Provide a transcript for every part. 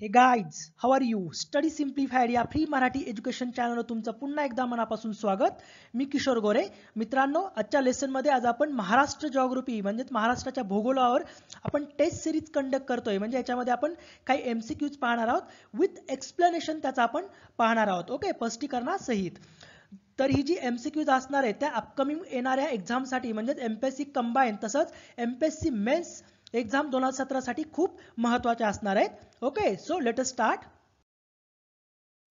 हे guys how are you study simplified या free Marathi education चॅनलवर तुमचं पुन्हा एकदा मनापासून स्वागत मी किशोर गोरे मित्रांनो आजच्या लेसनमध्ये आज आपण महाराष्ट्र जॉग्रफी म्हणजेच महाराष्ट्राच्या भूगोलावर आपण टेस्ट सिरीज कंडक्ट करतोय म्हणजे याच्यामध्ये आपण काही एम क्यूज पाहणार आहोत विथ एक्सप्लेनेशन त्याचा आपण पाहणार आहोत ओके स्पष्टीकरणासहित तर ही जी एम सी क्यूज असणार आहे त्या अपकमिंग येणाऱ्या एक्झामसाठी म्हणजेच M P S C combine तसंच M P S C mains exam दोन हजार सतरासाठी खूप महत्वाचे असणार आहेत okay so let start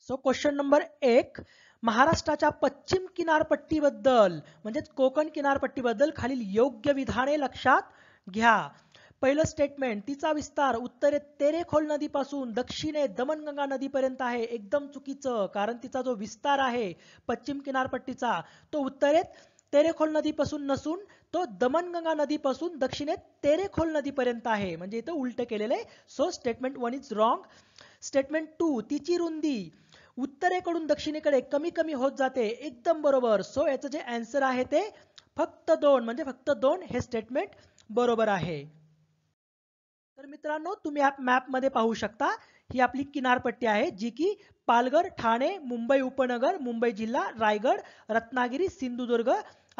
so question number एक महाराष्ट्राच्या पश्चिम किनारपट्टीबद्दल म्हणजेच कोकण किनारपट्टीबद्दल खालील योग्य विधाने लक्षात घ्या पहिलं स्टेटमेंट तिचा विस्तार उत्तरेत तेरेखोल नदीपासून दक्षिणे दमनगंगा नदीपर्यंत आहे एकदम चुकीचं कारण तिचा जो विस्तार आहे पश्चिम किनारपट्टीचा तो उत्तरेत तेरेखोल नदीपासून नसून तो दमनगंगा नदीपासून दक्षिणेत तेरेखोल नदीपर्यंत आहे म्हणजे इथं उलट केलेलं आहे so statement one is wrong statement two तिची रुंदी उत्तरेकडून दक्षिणेकडे कमी कमी होत जाते एकदम बरोबर सो याचं जे आन्सर आहे ते फक्त दोन म्हणजे फक्त दोन हे स्टेटमेंट बरोबर आहे तर मित्रांनो तुम्ही आप मॅपमध्ये पाहू शकता ही आपली किनारपट्टी आहे जी की पालघर ठाणे मुंबई उपनगर मुंबई जिल्हा रायगड रत्नागिरी सिंधुदुर्ग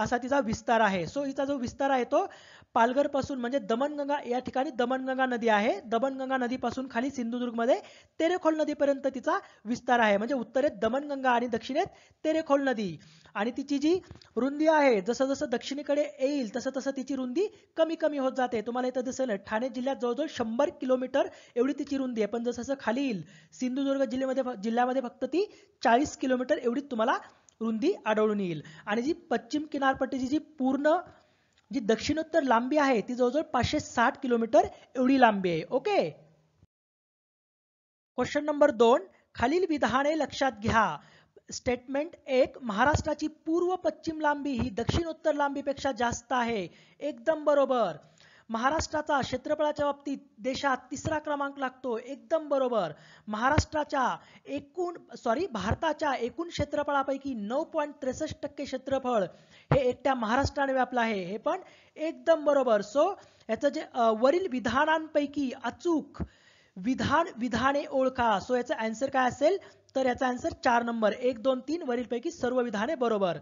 असा तिचा विस्तार आहे सो हिचा जो विस्तार आहे तो पालघरपासून म्हणजे दमनगंगा या ठिकाणी दमनगंगा नदी आहे दमनगंगा नदीपासून खाली सिंधुदुर्गमध्ये तेरेखोल नदीपर्यंत तिचा विस्तार आहे म्हणजे उत्तरेत दमनगंगा आणि दक्षिणेत तेरेखोल नदी आणि तिची जी रुंदी आहे जसं जसं दक्षिणेकडे येईल तसं तसं तिची रुंदी कमी कमी होत जाते तुम्हाला इथं दिसेल ठाणे जिल्ह्यात जवळजवळ शंभर किलोमीटर एवढी तिची रुंदी आहे पण जसं खाली येईल सिंधुदुर्ग जिल्ह्यामध्ये जिल्ह्यामध्ये फक्त ती चाळीस किलोमीटर एवढीच तुम्हाला रुंदी आढळून येईल आणि जी पश्चिम किनारपट्टीची जी पूर्ण जी दक्षिणोत्तर लांबी आहे ती जवळजवळ पाचशे साठ किलोमीटर एवढी लांबी आहे ओके क्वेश्चन नंबर दोन खालील विधाने लक्षात घ्या स्टेटमेंट एक महाराष्ट्राची पूर्व पश्चिम लांबी ही दक्षिणोत्तर लांबीपेक्षा जास्त आहे एकदम बरोबर महाराष्ट्राचा क्षेत्रफळाच्या बाबतीत देशात तिसरा क्रमांक लागतो एकदम बरोबर महाराष्ट्राच्या एकूण सॉरी भारताच्या एकूण क्षेत्रफळापैकी नऊ पॉईंट त्रेसष्ट टक्के क्षेत्रफळ हे एकट्या महाराष्ट्राने व्यापलं आहे हे पण एकदम बरोबर सो याचं जे वरील विधानांपैकी अचूक विधान विधाने ओळखा सो याचा आन्सर काय असेल तर याचा आन्सर चार नंबर एक दोन तीन वरीलपैकी सर्व विधाने बरोबर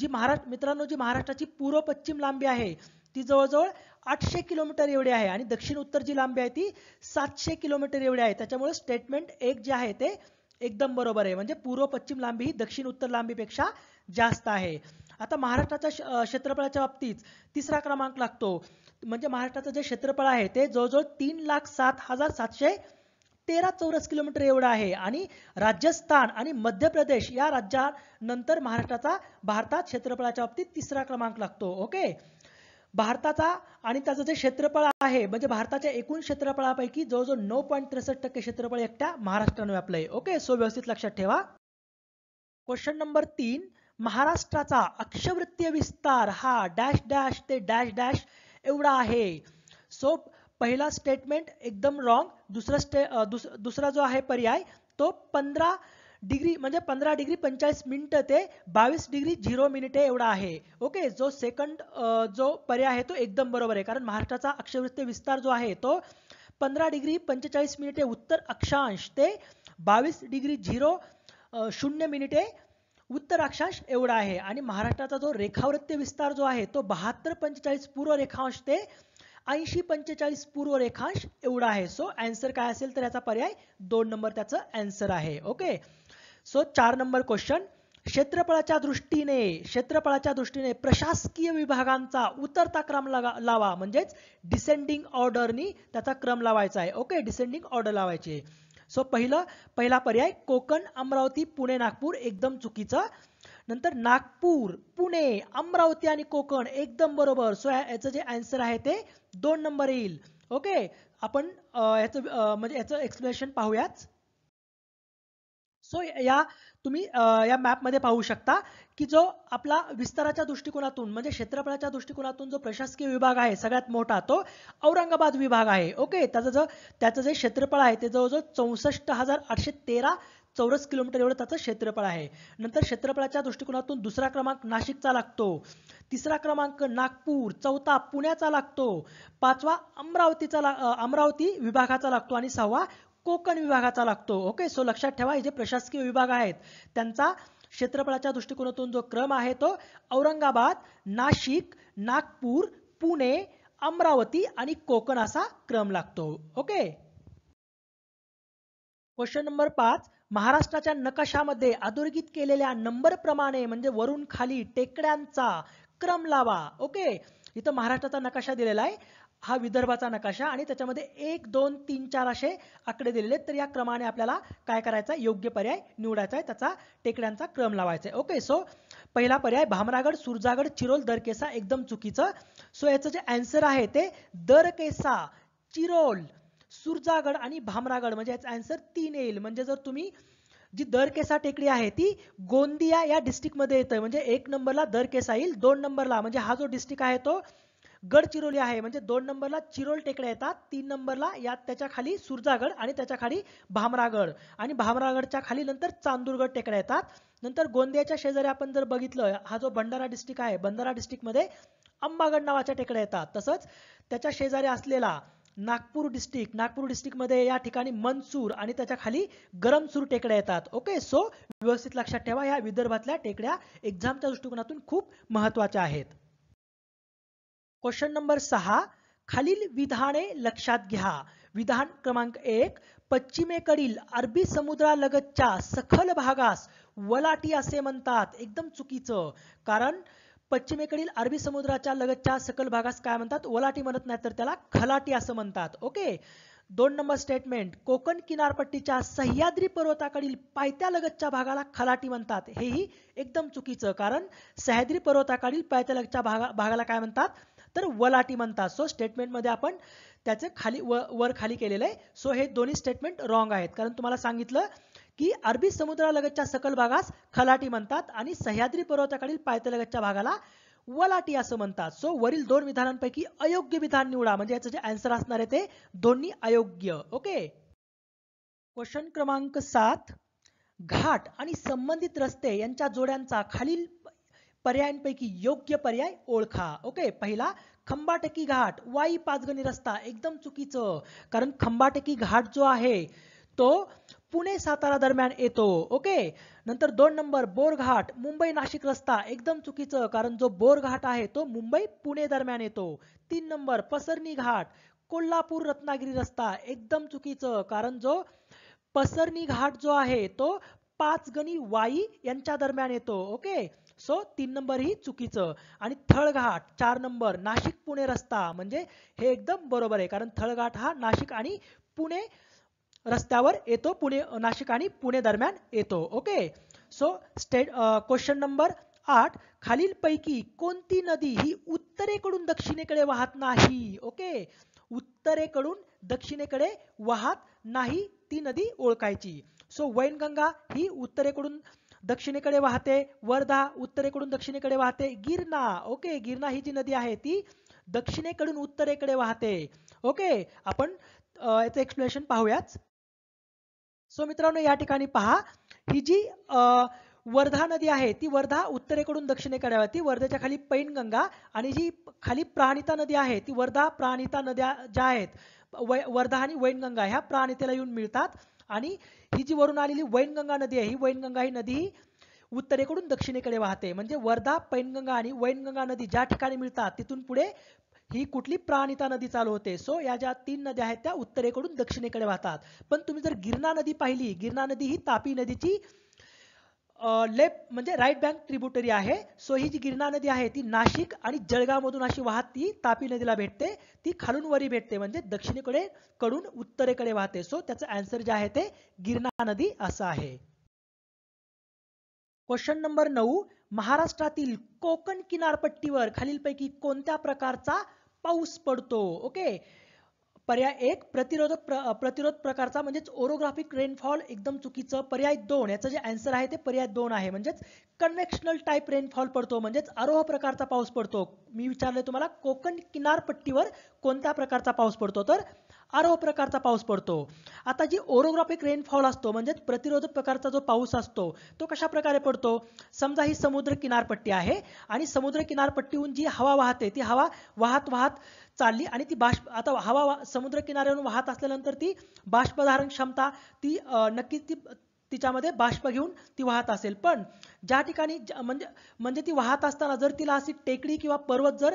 जी महाराष्ट्र मित्रांनो जी महाराष्ट्राची पूर्व पश्चिम लांबी आहे ती जवळजवळ आठशे किलोमीटर एवढी आहे आणि दक्षिण उत्तर जी लांबी आहे ती सातशे किलोमीटर एवढी आहे त्याच्यामुळे स्टेटमेंट एक जे आहे ते एकदम बरोबर आहे म्हणजे पूर्व पश्चिम लांबी ही दक्षिण उत्तर लांबीपेक्षा जास्त आहे आता महाराष्ट्राच्या क्षेत्रफळाच्या बाबतीत तिसरा क्रमांक लागतो म्हणजे महाराष्ट्राचं जे क्षेत्रफळ आहे ते जवळजवळ तीन लाख सात हजार सातशे तेरा चौरस किलोमीटर एवढं आहे आणि राजस्थान आणि मध्य प्रदेश या राज्यानंतर महाराष्ट्राचा भारतात क्षेत्रफळाच्या बाबतीत तिसरा क्रमांक लागतो ओके भारताचा आणि त्याचं जे क्षेत्रफळ आहे म्हणजे भारताच्या एकूण क्षेत्रफळापैकी जवळजवळ नऊ पॉईंट त्रेसष्ट टक्के क्षेत्रफळ एकट्या महाराष्ट्राने व्यापलं आहे ओके सो व्यवस्थित लक्षात ठेवा क्वेश्चन नंबर तीन महाराष्ट्राचा अक्षवृत्तीय विस्तार हा डॅश डॅश ते डॅश डॅश एवढा आहे सो पहिला स्टेटमेंट एकदम रॉंग दुसरा स्टे दुसरा जो आहे पर्याय तो पंधरा डिग्री म्हणजे पंधरा डिग्री पंचेचाळीस मिनिटं ते बावीस डिग्री झिरो मिनिटे एवढा आहे ओके जो सेकंड जो पर्याय आहे तो एकदम बरोबर आहे कारण महाराष्ट्राचा अक्षवृत्तीय विस्तार जो आहे तो पंधरा डिग्री पंचेचाळीस मिनिटे उत्तर अक्षांश ते बावीस डिग्री झिरो शून्य मिनिटे उत्तर अक्षांश एवढा आहे आणि महाराष्ट्राचा जो रेखावृत्तीय विस्तार जो आहे तो बहात्तर पंचेचाळीस पूर्व रेखांश ते ऐंशी पंचेचाळीस पूर्व रेखांश एवढा आहे सो अँसर काय असेल तर याचा पर्याय दोन नंबर त्याचं अँसर आहे ओके सो चार नंबर क्वेश्चन क्षेत्रफळाच्या दृष्टीने क्षेत्रफळाच्या दृष्टीने प्रशासकीय विभागांचा उतरता क्रम लावा म्हणजेच डिसेंडिंग ऑर्डरनी त्याचा क्रम लावायचा आहे ओके डिसेंडिंग ऑर्डर लावायचे सो पहिलं पहिला पर्याय कोकण अमरावती पुणे नागपूर एकदम चुकीचा नंतर नागपूर पुणे अमरावती आणि कोकण एकदम बरोबर सो याचं जे आन्सर आहे ते दोन नंबर येईल ओके आपण याचं म्हणजे याचं एक्सप्लेनेशन पाहूयाच सो या तुम्ही या मध्ये पाहू शकता की जो आपला विस्ताराच्या दृष्टिकोनातून म्हणजे क्षेत्रफळाच्या दृष्टिकोनातून जो प्रशासकीय विभाग आहे सगळ्यात मोठा तो औरंगाबाद विभाग आहे ओके त्याचं जो त्याचं जे क्षेत्रफळ आहे ते जवळजवळ चौसष्ट हजार आठशे तेरा चौरस किलोमीटर एवढं त्याचं क्षेत्रफळ आहे नंतर क्षेत्रफळाच्या दृष्टिकोनातून दुसरा क्रमांक नाशिकचा लागतो तिसरा क्रमांक नागपूर चौथा पुण्याचा लागतो पाचवा अमरावतीचा अमरावती विभागाचा लागतो आणि सहावा कोकण विभागाचा लागतो ओके सो लक्षात ठेवा हे जे प्रशासकीय विभाग आहेत त्यांचा क्षेत्रफळाच्या दृष्टिकोनातून जो क्रम आहे तो औरंगाबाद नाशिक नागपूर पुणे अमरावती आणि कोकण असा क्रम लागतो ओके क्वेश्चन नंबर पाच महाराष्ट्राच्या नकाशामध्ये अधोरेखित केलेल्या नंबर प्रमाणे म्हणजे वरून खाली टेकड्यांचा क्रम लावा ओके इथं महाराष्ट्राचा नकाशा दिलेला आहे हा विदर्भाचा नकाशा आणि त्याच्यामध्ये एक दोन तीन चार असे आकडे दिलेले आहेत तर या क्रमाने आपल्याला काय करायचं योग्य पर्याय निवडायचा आहे त्याचा टेकड्यांचा क्रम लावायचा आहे ओके सो पहिला पर्याय भामरागड सुरजागड चिरोल दरकेसा एकदम चुकीचं सो याचं जे अँसर आहे ते दरकेसा चिरोल सुरजागड आणि भामरागड म्हणजे याचा अँसर तीन येईल म्हणजे जर तुम्ही जी दरकेसा टेकडी आहे ती गोंदिया या डिस्ट्रिक्टमध्ये येतं म्हणजे एक नंबरला दरकेसा येईल दोन नंबरला म्हणजे हा जो डिस्ट्रिक्ट आहे तो गडचिरोली आहे म्हणजे दोन नंबरला चिरोल टेकड्या येतात तीन नंबरला या त्याच्या खाली सुरजागड आणि त्याच्या खाली भामरागड आणि भामरागडच्या खाली नंतर चांदूरगड टेकड्या येतात नंतर गोंदियाच्या शेजारी आपण जर बघितलं हा जो भंडारा डिस्ट्रिक्ट आहे भंडारा डिस्ट्रिक्टमध्ये अंबागड नावाच्या टेकड्या येतात तसंच त्याच्या शेजारी असलेला नागपूर डिस्ट्रिक्ट नागपूर डिस्ट्रिक्टमध्ये या ठिकाणी मनसूर आणि त्याच्या खाली गरमसूर टेकड्या येतात ओके सो व्यवस्थित लक्षात ठेवा या विदर्भातल्या टेकड्या एक्झामच्या दृष्टिकोनातून खूप महत्वाच्या आहेत क्वेश्चन नंबर सहा खालील विधाने लक्षात घ्या विधान क्रमांक एक पश्चिमेकडील अरबी समुद्रालगतच्या सखल भागास वलाटी असे म्हणतात एकदम चुकीचं कारण पश्चिमेकडील अरबी समुद्राच्या लगतच्या सखल भागास काय म्हणतात वलाटी म्हणत नाही तर त्याला खलाटी असं म्हणतात ओके दोन नंबर स्टेटमेंट कोकण किनारपट्टीच्या सह्याद्री पर्वताकडील पायथ्यालगतच्या भागाला खलाटी म्हणतात हेही एकदम चुकीचं कारण सह्याद्री पर्वताकडील पायथ्यालगतच्या भागा भागाला काय म्हणतात तर वलाटी म्हणतात सो स्टेटमेंट मध्ये आपण त्याचे खाली व वर खाली केलेलं आहे सो हे दोन्ही स्टेटमेंट रॉंग आहेत कारण तुम्हाला सांगितलं की अरबी समुद्रालगतच्या सकल भागास खलाटी म्हणतात आणि सह्याद्री पर्वताकडील पायथ्यालगतच्या भागाला वलाटी असं म्हणतात सो वरील दोन विधानांपैकी अयोग्य विधान निवडा म्हणजे याचं जे आन्सर असणार आहे ते दोन्ही अयोग्य ओके क्वेश्चन क्रमांक सात घाट आणि संबंधित रस्ते यांच्या जोड्यांचा खालील पर्यायांपैकी योग्य पर्याय ओळखा ओके पहिला खंबाटकी घाट वाई पाचगणी रस्ता एकदम चुकीचं कारण खंबाटकी घाट जो आहे तो पुणे सातारा दरम्यान येतो ओके नंतर दोन नंबर बोरघाट मुंबई नाशिक रस्ता एकदम चुकीचं कारण जो बोरघाट आहे तो मुंबई पुणे दरम्यान येतो तीन नंबर पसरणी घाट कोल्हापूर रत्नागिरी रस्ता एकदम चुकीचं कारण जो पसरणी घाट जो आहे तो पाचगणी वाई यांच्या दरम्यान येतो ओके सो तीन नंबर ही चुकीचं आणि थळघाट चार नंबर नाशिक पुणे रस्ता म्हणजे हे एकदम बरोबर आहे कारण थळघाट हा नाशिक आणि पुणे रस्त्यावर येतो पुणे नाशिक आणि पुणे दरम्यान येतो okay so state question number आठ खालीलपैकी कोणती नदी ही उत्तरेकडून दक्षिणेकडे वाहत नाही ओके उत्तरेकडून दक्षिणेकडे वाहत नाही ती नदी ओळखायची सो वैनगंगा ही उत्तरेकडून दक्षिणेकडे वाहते वर्धा उत्तरेकडून दक्षिणेकडे वाहते गिरणा ओके गिरणा ही जी नदी आहे ती दक्षिणेकडून उत्तरेकडे वाहते ओके आपण याचं एक्सप्लेनेशन पाहूयाच सो मित्रांनो या ठिकाणी पहा ही जी वर्धा नदी आहे ती वर्धा उत्तरेकडून दक्षिणेकडे वाहती वर्ध्याच्या खाली पैनगंगा आणि जी खाली प्राणिता नदी आहे ती वर्धा प्राणिता नद्या ज्या आहेत वर्धा आणि वैनगंगा ह्या प्राणितेला येऊन मिळतात आणि ही जी वरून आलेली वैनगंगा नदी आहे ही वैनगंगा ही नदी उत्तरेकडून दक्षिणेकडे वाहते म्हणजे वर्धा पैनगंगा आणि वैनगंगा नदी ज्या ठिकाणी मिळतात तिथून पुढे ही कुठली प्राणिता नदी चालू होते सो या ज्या तीन नद्या आहेत त्या उत्तरेकडून दक्षिणेकडे वाहतात पण तुम्ही जर गिरणा नदी पाहिली गिरणा नदी ही तापी नदीची लेफ्ट म्हणजे राईट बँक ट्रिब्युटरी आहे सो ही जी गिरणा नदी आहे ती नाशिक आणि मधून अशी वाहत ती तापी नदीला भेटते ती खालून वरी भेटते म्हणजे दक्षिणेकडे कडून उत्तरेकडे वाहते सो त्याचं आन्सर जे आहे ते गिरणा नदी असं आहे क्वेश्चन नंबर नऊ महाराष्ट्रातील कोकण किनारपट्टीवर खालीलपैकी कोणत्या प्रकारचा पाऊस पडतो ओके पर्याय एक प्रतिरोधक प्र, प्रतिरोध प्रकारचा म्हणजे ओरोग्राफिक रेनफॉल एकदम चुकीचं पर्याय दोन याचं जे अँसर आहे ते पर्याय दोन आहे म्हणजेच कन्व्हेक्शनल टाईप रेनफॉल पडतो म्हणजेच आरोह प्रकारचा पाऊस पडतो मी विचारले तुम्हाला कोकण किनारपट्टीवर कोणत्या प्रकारचा पाऊस पडतो तर आरव प्रकारचा पाऊस पडतो आता जी ओरोग्राफिक रेनफॉल असतो म्हणजे प्रतिरोधक प्रकारचा जो पाऊस असतो तो कशा प्रकारे पडतो समजा ही समुद्र किनारपट्टी आहे आणि समुद्र किनारपट्टीहून जी हवा वाहते ती हवा वाहत वाहत चालली आणि ती बाष्प आता हवा समुद्र किनाऱ्यावरून वाहत असल्यानंतर ती बाष्पधारण क्षमता ती नक्कीच ती तिच्यामध्ये बाष्प घेऊन ती वाहत असेल पण ज्या ठिकाणी म्हणजे म्हणजे ती वाहत असताना जर तिला अशी टेकडी किंवा पर्वत जर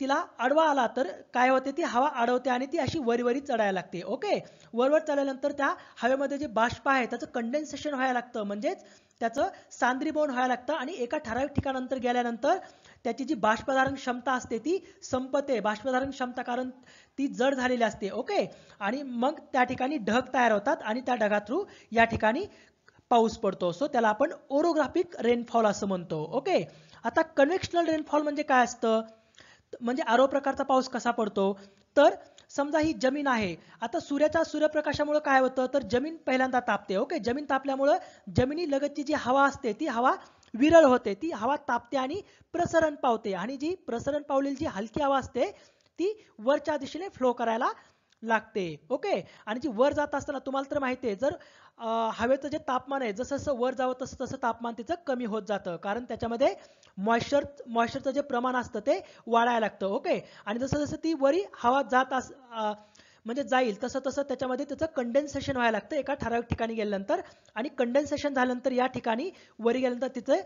तिला आडवा आला तर काय होते ती हवा अडवते आणि ती अशी वरीवरी चढायला लागते ओके वरवर चढल्यानंतर त्या हवेमध्ये जे बाष्प आहे त्याचं कंडेन्सेशन व्हायला लागतं म्हणजेच त्याचं सांद्रीभवन व्हायला लागतं आणि एका ठराविक ठिकाणानंतर गेल्यानंतर त्याची जी बाष्पधारण क्षमता असते ती संपते बाष्पधारण क्षमता कारण ती जड झालेली असते ओके आणि मग त्या ठिकाणी ढग तयार होतात आणि त्या ढगा थ्रू या ठिकाणी पाऊस पडतो सो त्याला आपण ओरोग्राफिक रेनफॉल असं म्हणतो ओके आता कन्व्हेक्शनल रेनफॉल म्हणजे काय असतं म्हणजे आरो प्रकारचा पाऊस कसा पडतो तर समजा ही जमीन आहे आता सूर्याच्या सूर्यप्रकाशामुळे काय होतं तर जमीन पहिल्यांदा तापते ओके जमीन तापल्यामुळं जमिनी लगतची जी हवा असते ती हवा विरळ होते ती हवा तापते आणि प्रसरण पावते आणि जी प्रसरण पावलेली जी हलकी हवा असते ती वरच्या दिशेने फ्लो करायला लागते ओके आणि जी वर जात असताना तुम्हाला तर माहिती आहे जर हवेचं जे तापमान आहे जसं जसं वर जावं तसं तसं तापमान तिचं कमी होत जातं कारण त्याच्यामध्ये मॉइश्चर मॉइश्चरचं जे प्रमाण असतं ते वाढायला लागतं ओके आणि जसं जसं ती वरी हवा जात अस म्हणजे जाईल तसं तसं त्याच्यामध्ये त्याचं कंडेन्सेशन व्हायला लागतं एका ठराविक ठिकाणी गेल्यानंतर आणि कंडेन्सेशन झाल्यानंतर या ठिकाणी वरी गेल्यानंतर तिचं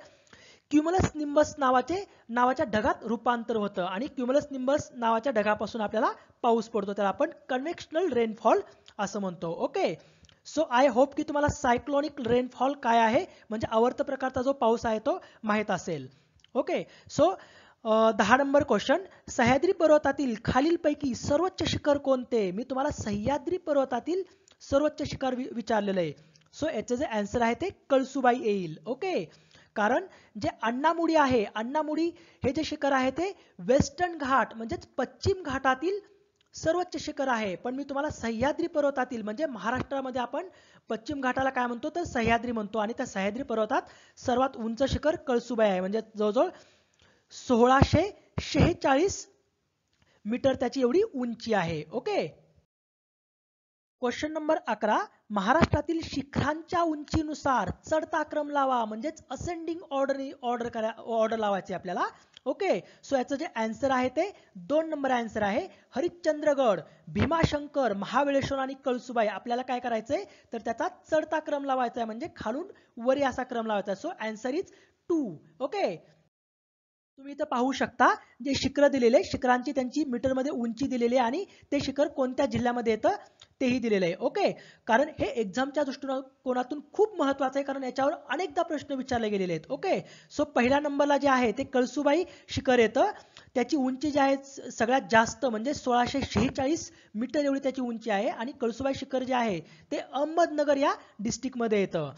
क्युमलस निंबस नावाचे नावाच्या ढगात रूपांतर होतं आणि क्युमलस निंबस नावाच्या ढगापासून आपल्याला पाऊस पडतो त्याला आपण कन्व्हेक्शनल रेनफॉल असं म्हणतो ओके सो आय होप की तुम्हाला सायक्लॉनिक रेनफॉल काय आहे म्हणजे आवर्त प्रकारचा जो पाऊस आहे तो माहीत असेल ओके सो दहा नंबर क्वेश्चन सह्याद्री पर्वतातील खालीलपैकी सर्वोच्च शिखर कोणते मी तुम्हाला सह्याद्री पर्वतातील सर्वोच्च शिखर विचारलेलं आहे सो याचं जे आन्सर आहे ते कळसुबाई येईल ओके कारण जे अण्णामुडी आहे अण्णामुडी हे जे शिखर आहे ते वेस्टर्न घाट म्हणजेच पश्चिम घाटातील सर्वोच्च शिखर आहे पण मी तुम्हाला सह्याद्री पर्वतातील म्हणजे महाराष्ट्रामध्ये आपण पश्चिम घाटाला काय म्हणतो तर सह्याद्री म्हणतो आणि त्या सह्याद्री पर्वतात सर्वात उंच शिखर कळसुबाई आहे म्हणजे जवळजवळ सोळाशे शेहेचाळीस मीटर त्याची एवढी उंची आहे ओके क्वेश्चन नंबर अकरा महाराष्ट्रातील शिखरांच्या उंचीनुसार चढता क्रम लावा म्हणजेच असेंडिंग ऑर्डर ऑर्डर करा ऑर्डर लावायचे आपल्याला ओके सो याचं जे अँसर आहे ते दोन नंबर अँसर आहे हरिश्चंद्रगड भीमाशंकर महाबळेश्वर आणि कळसुबाई आपल्याला काय करायचंय तर त्याचा चढता क्रम लावायचा आहे म्हणजे खालून वरी असा क्रम लावायचा so answer is two okay तुम्ही इथं पाहू शकता जे शिखर दिलेले शिखरांची त्यांची मीटरमध्ये उंची दिलेली आहे आणि ते शिखर कोणत्या जिल्ह्यामध्ये येतं तेही दिलेलं आहे ओके कारण हे एक्झामच्या दृष्टिकोनातून खूप महत्वाचं आहे कारण याच्यावर अनेकदा प्रश्न विचारले गेलेले आहेत ओके सो पहिल्या नंबरला जे आहे ते कळसुबाई शिखर येतं त्याची उंची जी आहे सगळ्यात जास्त म्हणजे सोळाशे शेहेचाळीस मीटर एवढी त्याची उंची आहे आणि कळसुबाई शिखर जे आहे ते अहमदनगर या डिस्ट्रिक्टमध्ये येतं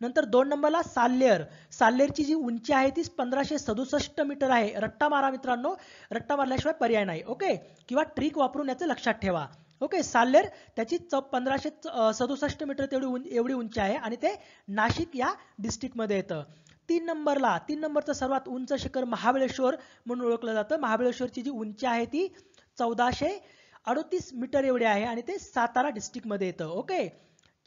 नंतर दोन नंबरला साल्लेर साल्लेरची जी उंची आहे ती पंधराशे सदुसष्ट मीटर आहे रट्टा मारा मित्रांनो रट्टा मारल्याशिवाय पर्याय नाही ओके किंवा ट्रिक वापरून याचं लक्षात ठेवा ओके साल्लेर त्याची च पंधराशे सदुसष्ट मीटर तेवढी उं एवढी उंची आहे आणि ते नाशिक या डिस्ट्रिक्टमध्ये येतं तीन नंबरला तीन नंबरचं सर्वात उंच शिखर महाबळेश्वर म्हणून ओळखलं जातं महाबळेश्वरची जी उंची आहे ती चौदाशे अडोतीस मीटर एवढी आहे आणि ते सातारा डिस्ट्रिक्टमध्ये येतं ओके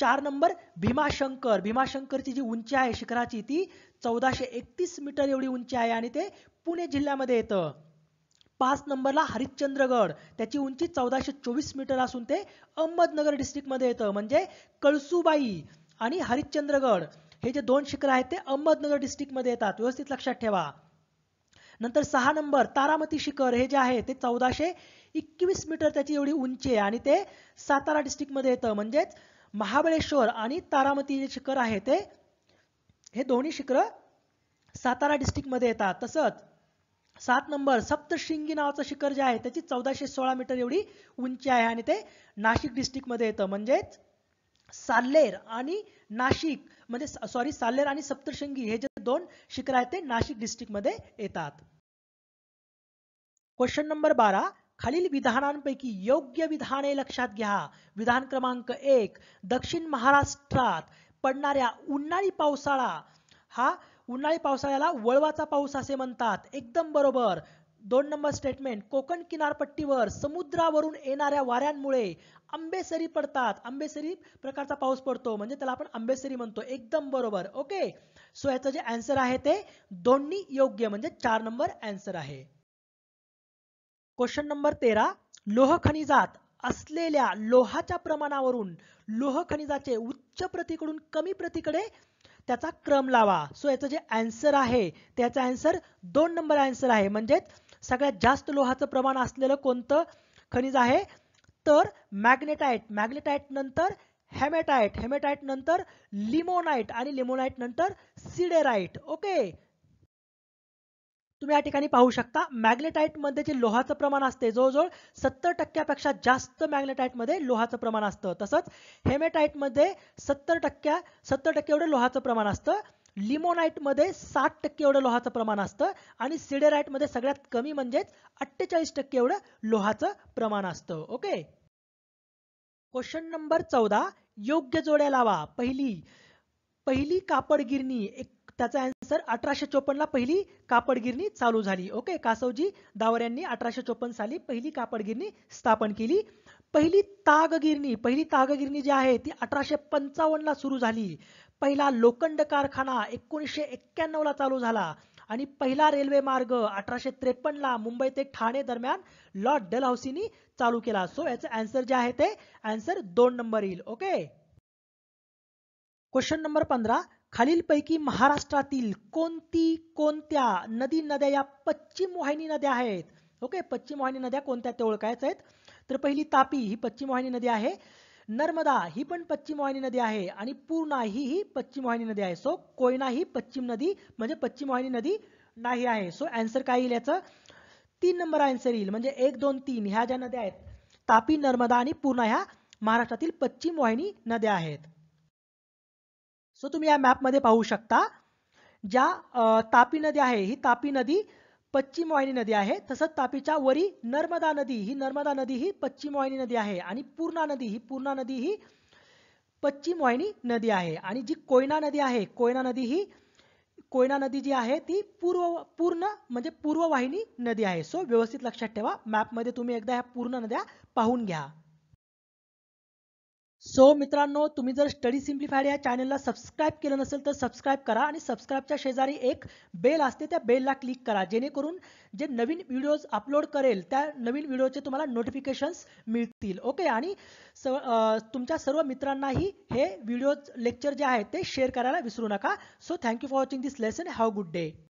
चार नंबर भीमाशंकर भीमाशंकरची जी उंची आहे शिखराची ती चौदाशे एकतीस मीटर एवढी उंची आहे आणि ते पुणे जिल्ह्यामध्ये येतं पाच नंबरला हरिश्चंद्रगड त्याची उंची चौदाशे चोवीस मीटर असून ते अहमदनगर डिस्ट्रिक्टमध्ये येतं म्हणजे कळसूबाई आणि हरिश्चंद्रगड हे जे दोन शिखर आहेत ते अहमदनगर डिस्ट्रिक्टमध्ये येतात व्यवस्थित लक्षात ठेवा नंतर सहा नंबर तारामती शिखर हे जे आहे ते चौदाशे एकवीस मीटर त्याची एवढी उंची आहे आणि ते सातारा डिस्ट्रिक्टमध्ये येतं म्हणजेच महाबळेश्वर आणि तारामती जे शिखर आहे ते हे दोन्ही शिखरं सातारा डिस्ट्रिक्टमध्ये येतात तसंच सात नंबर सप्तशृंगी नावाचं शिखर जे आहे त्याची चौदाशे सोळा मीटर एवढी उंची आहे आणि ते नाशिक मध्ये येतं म्हणजेच साल्लेर आणि नाशिक म्हणजे सॉरी साल्लेर आणि सप्तशृंगी हे जे दोन शिखर आहेत ते नाशिक मध्ये येतात क्वेश्चन नंबर बारा खालील विधानांपैकी योग्य विधाने लक्षात घ्या विधान क्रमांक एक दक्षिण महाराष्ट्रात पडणाऱ्या उन्हाळी पावसाळा हा उन्हाळी पावसाळ्याला वळवाचा पाऊस असे म्हणतात एकदम बरोबर दोन नंबर स्टेटमेंट कोकण किनारपट्टीवर समुद्रावरून येणाऱ्या वाऱ्यांमुळे आंबेसरी पडतात आंबेसरी प्रकारचा पाऊस पडतो म्हणजे त्याला आपण आंबेसरी म्हणतो एकदम बरोबर ओके सो याचं जे अँसर आहे ते दोन्ही योग्य म्हणजे चार नंबर अँसर आहे क्वेश्चन नंबर तेरा लोह खनिजात असलेल्या लोहाच्या प्रमाणावरून लोह खनिजाचे उच्च प्रतीकडून कमी प्रतीकडे त्याचा क्रम लावा सो याचं जे अँसर आहे त्याचा अँसर दोन नंबर अँसर आहे म्हणजेच सगळ्यात जास्त लोहाचं प्रमाण असलेलं कोणतं खनिज आहे तर मॅग्नेटाईट मॅग्नेटाईट नंतर हेमेटाईट हेमेटाईट नंतर लिमोनाईट आणि लिमोनाईट नंतर सिडेराईट ओके तुम्ही या ठिकाणी पाहू शकता मॅग्नेटाईटमध्ये जे लोहाचं प्रमाण असते जवळजवळ सत्तर टक्क्यापेक्षा जास्त मॅग्नेटाईटमध्ये लोहाचं प्रमाण असतं तसंच हेमेटाईटमध्ये सत्तर टक्क्या सत्तर टक्के एवढं लोहाचं प्रमाण असतं लिमोनाईटमध्ये साठ टक्के एवढं लोहाचं प्रमाण असतं आणि सिडेराईटमध्ये सगळ्यात कमी म्हणजेच अठ्ठेचाळीस टक्के एवढं लोहाचं प्रमाण असतं ओके क्वेश्चन नंबर चौदा योग्य जोड्या लावा पहिली पहिली कापड गिरणी एक त्याचा आन्सर अठराशे ला पहिली कापडगिरणी चालू झाली ओके कासवजी दावर यांनी अठराशे चोपन्न साली पहिली कापडगिरणी स्थापन केली पहिली गिरणी पहिली तागगिरणी जी आहे ती अठराशे ला सुरू झाली पहिला लोखंड कारखाना एकोणीसशे ला चालू झाला आणि पहिला रेल्वे मार्ग अठराशे ला मुंबई ते ठाणे दरम्यान लॉर्ड डलहौसीनी चालू केला सो याचं आन्सर जे आहे ते आन्सर दोन नंबर येईल ओके क्वेश्चन नंबर पंधरा खालीलपैकी महाराष्ट्रातील कोणती कोणत्या नदी नद्या या पश्चिम वाहिनी नद्या आहेत ओके पश्चिम वाहिनी नद्या कोणत्या त्या ओळखायच्या आहेत तर पहिली तापी ही पश्चिम वाहिनी नदी आहे नर्मदा ही पण पश्चिम वाहिनी नदी आहे आणि पूर्णा ही ही पश्चिम वाहिनी नदी आहे सो कोयना ही पश्चिम नदी म्हणजे पश्चिम वाहिनी नदी नाही आहे सो अँसर काय येईल याचं तीन नंबर आन्सर येईल म्हणजे एक दोन तीन ह्या ज्या नद्या आहेत तापी नर्मदा आणि पूर्णा ह्या महाराष्ट्रातील पश्चिम वाहिनी नद्या आहेत सो तुम्ही या मॅपमध्ये पाहू शकता ज्या तापी नदी आहे ही तापी नदी पश्चिम वाहिनी नदी आहे तसंच तापीच्या वरी नर्मदा नदी ही नर्मदा नदी ही पश्चिम वाहिनी नदी आहे आणि पूर्णा नदी ही पूर्णा नदी ही पश्चिम वाहिनी नदी आहे आणि जी कोयना नदी आहे कोयना नदी ही कोयना नदी जी आहे ती पूर्व पूर्ण म्हणजे पूर्व वाहिनी नदी आहे सो व्यवस्थित लक्षात ठेवा मॅपमध्ये तुम्ही एकदा ह्या पूर्ण नद्या पाहून घ्या सो मित्रांनो तुम्ही जर स्टडी सिम्प्लिफाईड या चॅनलला सबस्क्राईब केलं नसेल तर सबस्क्राईब करा आणि सबस्क्राईबच्या शेजारी एक बेल असते त्या बेलला क्लिक करा जेणेकरून जे नवीन व्हिडिओज अपलोड करेल त्या नवीन व्हिडिओचे तुम्हाला नोटिफिकेशन्स मिळतील ओके आणि स तुमच्या सर्व मित्रांनाही हे व्हिडिओज लेक्चर जे आहे ते शेअर करायला विसरू नका so thank you for watching this lesson have good day